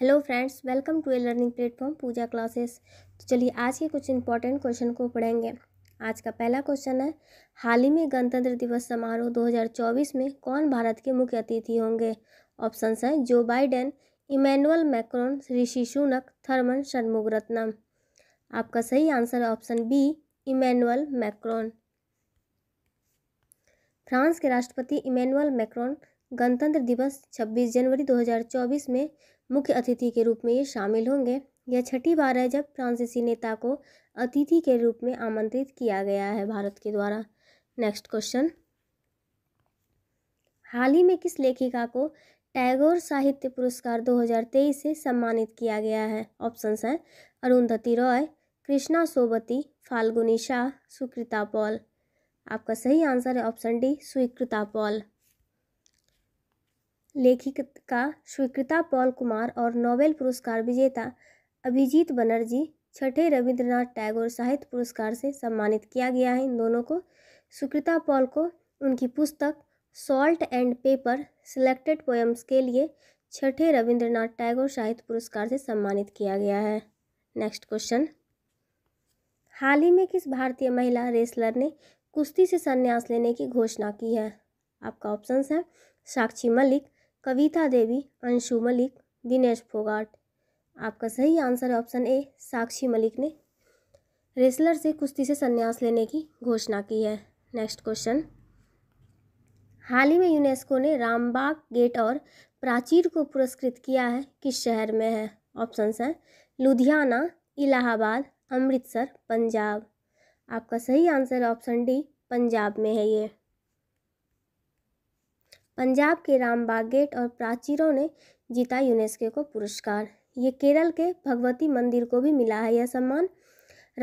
hello friends welcome to a learning platform Pooja classes तो चलिए आज के कुछ इंपॉर्टेंट क्वेश्चन को पढ़ेंगे आज का पहला क्वेश्चन है हाल ही में गणतंत्र दिवस समारोह 2024 में कौन भारत के मुख्य अतिथि होंगे ऑप्शन हैं जो Biden Emmanuel Macron Rishi Sunak Tharman Shanmugaratnam आपका सही आंसर है option B Emmanuel Macron France के राष्ट्रपति इमैनुअल मैक्रोन गणतंत्र दिवस 26 जनवरी 2024 में मुख्य अतिथि के रूप में ये शामिल होंगे यह छठी बार है जब फ्रांसीसी नेता को अतिथि के रूप में आमंत्रित किया गया है भारत के द्वारा नेक्स्ट क्वेश्चन हाल ही में किस लेखिका को टैगोर साहित्य पुरस्कार 2023 से सम्मानित किया गया है ऑप्शंस हैं अरुंधति रॉय कृष्णा सोबती फाल्गुनी शाह सुकृता पॉल आपका सही आंसर है ऑप्शन डी स्वीकृता पॉल लेखिका स्वीकृता पॉल कुमार और नोबेल पुरस्कार विजेता अभिजीत बनर्जी छठे रविंद्रनाथ टैगोर साहित्य पुरस्कार से सम्मानित किया गया है इन दोनों को स्वीकृता पॉल को उनकी पुस्तक salt and pepper selected poems के लिए छठे रविंद्रनाथ टैगोर साहित्य पुरस्कार से सम्मानित किया गया है नेक्स्ट क्वेश्चन हाल ही में किस भारतीय महिला रेसलर ने कुश्ती से संन्यास लेने की घोषणा की है आपका ऑप्शन है साक्षी मलिक कविता देवी अंशु मलिक दिनेश फोगाट आपका सही आंसर है ऑप्शन ए साक्षी मलिक ने रेसलर से कुश्ती से संन्यास लेने की घोषणा की है नेक्स्ट क्वेश्चन हाल ही में यूनेस्को ने रामबाग गेट और प्राचीर को पुरस्कृत किया है किस शहर में है ऑप्शंस हैं लुधियाना इलाहाबाद अमृतसर पंजाब आपका सही आंसर ऑप्शन डी पंजाब में है ये पंजाब के रामबाग गेट और प्राचीरों ने जीता यूनेस्को को पुरस्कार ये केरल के भगवती मंदिर को भी मिला है यह सम्मान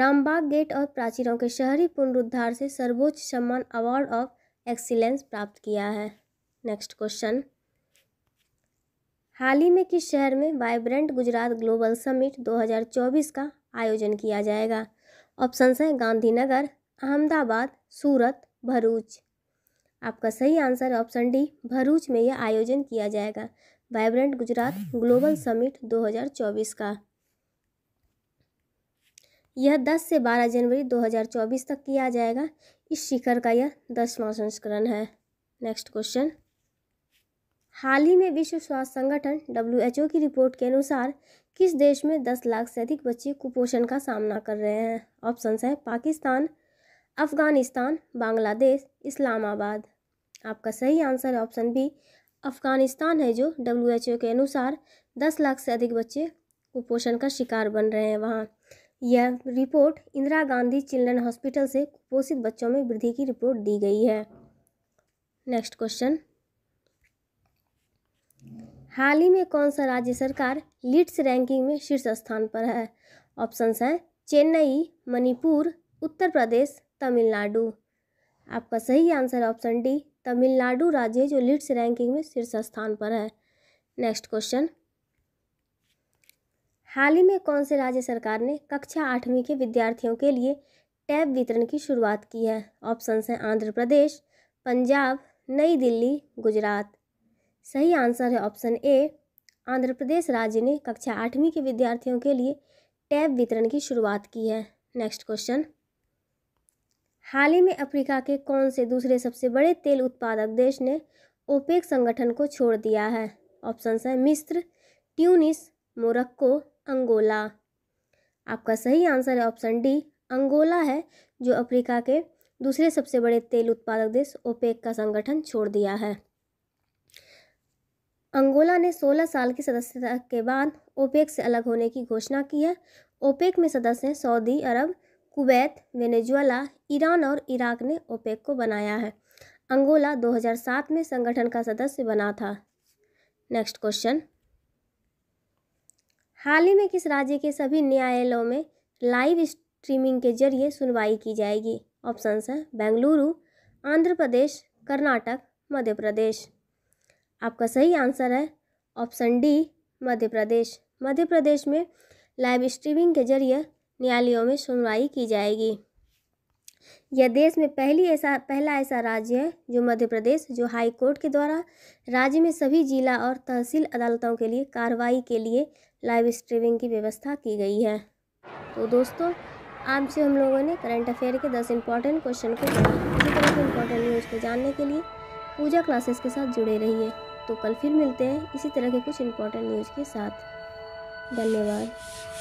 रामबाग गेट और प्राचीरों के शहरी पुनरुद्धार से सर्वोच्च सम्मान अवार्ड ऑफ एक्सीलेंस प्राप्त किया है नेक्स्ट क्वेश्चन हाल ही में किस शहर में वाइब्रेंट गुजरात ग्लोबल समिट 2024 का आयोजन किया जाएगा ऑप्शन हैं गांधीनगर अहमदाबाद सूरत भरूच आपका सही आंसर ऑप्शन डी भरूच में यह आयोजन किया जाएगा वाइब्रेंट गुजरात ग्लोबल समिट 2024 का यह 10 से 12 जनवरी 2024 तक किया जाएगा इस शिखर का यह दसवां संस्करण है नेक्स्ट क्वेश्चन हाल ही में विश्व स्वास्थ्य संगठन डब्ल्यू की रिपोर्ट के अनुसार किस देश में 10 लाख से अधिक बच्चे कुपोषण का सामना कर रहे हैं ऑप्शन है पाकिस्तान अफ़गानिस्तान बांग्लादेश इस्लामाबाद आपका सही आंसर है ऑप्शन बी अफ़गानिस्तान है जो डब्ल्यू एच ओ के अनुसार दस लाख से अधिक बच्चे कुपोषण का शिकार बन रहे हैं वहाँ यह report Indira Gandhi children hospital से कुपोषित बच्चों में वृद्धि की रिपोर्ट दी गई है नेक्स्ट क्वेश्चन हाल ही में कौन सा राज्य सरकार लीड्स रैंकिंग में शीर्ष स्थान पर है ऑप्शंस हैं चेन्नई मणिपुर उत्तर प्रदेश तमिलनाडु आपका सही आंसर ऑप्शन डी तमिलनाडु राज्य जो लिट्स रैंकिंग में शीर्ष स्थान पर है नेक्स्ट क्वेश्चन हाल ही में कौन से राज्य सरकार ने कक्षा आठवीं के विद्यार्थियों के लिए टैब वितरण की शुरुआत की है ऑप्शन हैं आंध्र प्रदेश पंजाब नई दिल्ली गुजरात सही आंसर है ऑप्शन ए आंध्र प्रदेश राज्य ने कक्षा आठवीं के विद्यार्थियों के लिए टैब वितरण की शुरुआत की है नेक्स्ट क्वेश्चन हाल ही में अफ्रीका के कौन से दूसरे सबसे बड़े तेल उत्पादक देश ने ओपेक संगठन को छोड़ दिया है ऑप्शन है मिस्र ट्यूनिस मोरक्को अंगोला आपका सही आंसर है ऑप्शन डी अंगोला है जो अफ्रीका के दूसरे सबसे बड़े तेल उत्पादक देश ओपेक का संगठन छोड़ दिया है अंगोला ने 16 साल की सदस्यता के बाद ओपेक से अलग होने की घोषणा की है ओपेक में सदस्य Saudi Arab Kuwait Venezuela Iran और इराक ने ओपेक को बनाया है अंगोला 2007 में संगठन का सदस्य बना था नेक्स्ट क्वेश्चन हाल ही में किस राज्य के सभी न्यायालयों में लाइव स्ट्रीमिंग के जरिए सुनवाई की जाएगी ऑप्शंस हैं बेंगलुरु आंध्र प्रदेश कर्नाटक मध्य प्रदेश आपका सही आंसर है ऑप्शन डी मध्य प्रदेश मध्य प्रदेश में लाइव स्ट्रीमिंग के जरिए न्यायालयों में सुनवाई की जाएगी यह देश में पहली ऐसा पहला ऐसा राज्य है जो मध्य प्रदेश जो हाई कोर्ट के द्वारा राज्य में सभी जिला और तहसील अदालतों के लिए कार्रवाई के लिए लाइव स्ट्रीमिंग की व्यवस्था की गई है तो दोस्तों आपसे हम लोगों ने करंट अफेयर के दस इंपॉर्टेंट क्वेश्चन को इसी तरह के इम्पोर्टेंट न्यूज़ को जानने के लिए पूजा क्लासेस के साथ जुड़े रहिए तो कल फिर मिलते हैं इसी तरह के कुछ इम्पोर्टेंट न्यूज़ के साथ धन्यवाद